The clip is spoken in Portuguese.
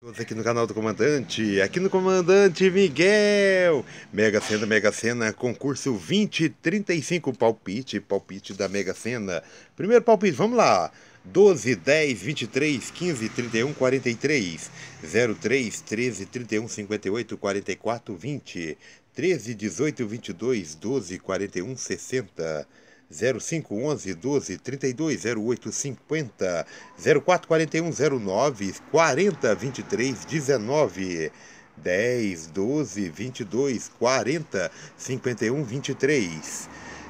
Todos aqui no canal do Comandante, aqui no Comandante Miguel, Mega Sena, Mega Sena, concurso 2035, palpite, palpite da Mega Sena. Primeiro palpite, vamos lá, 12, 10, 23, 15, 31, 43, 03, 13, 31, 58, 44, 20, 13, 18, 22, 12, 41, 60, 0511 12 32 08 50 0441 09 40 23 19 10 12 22 40 51 23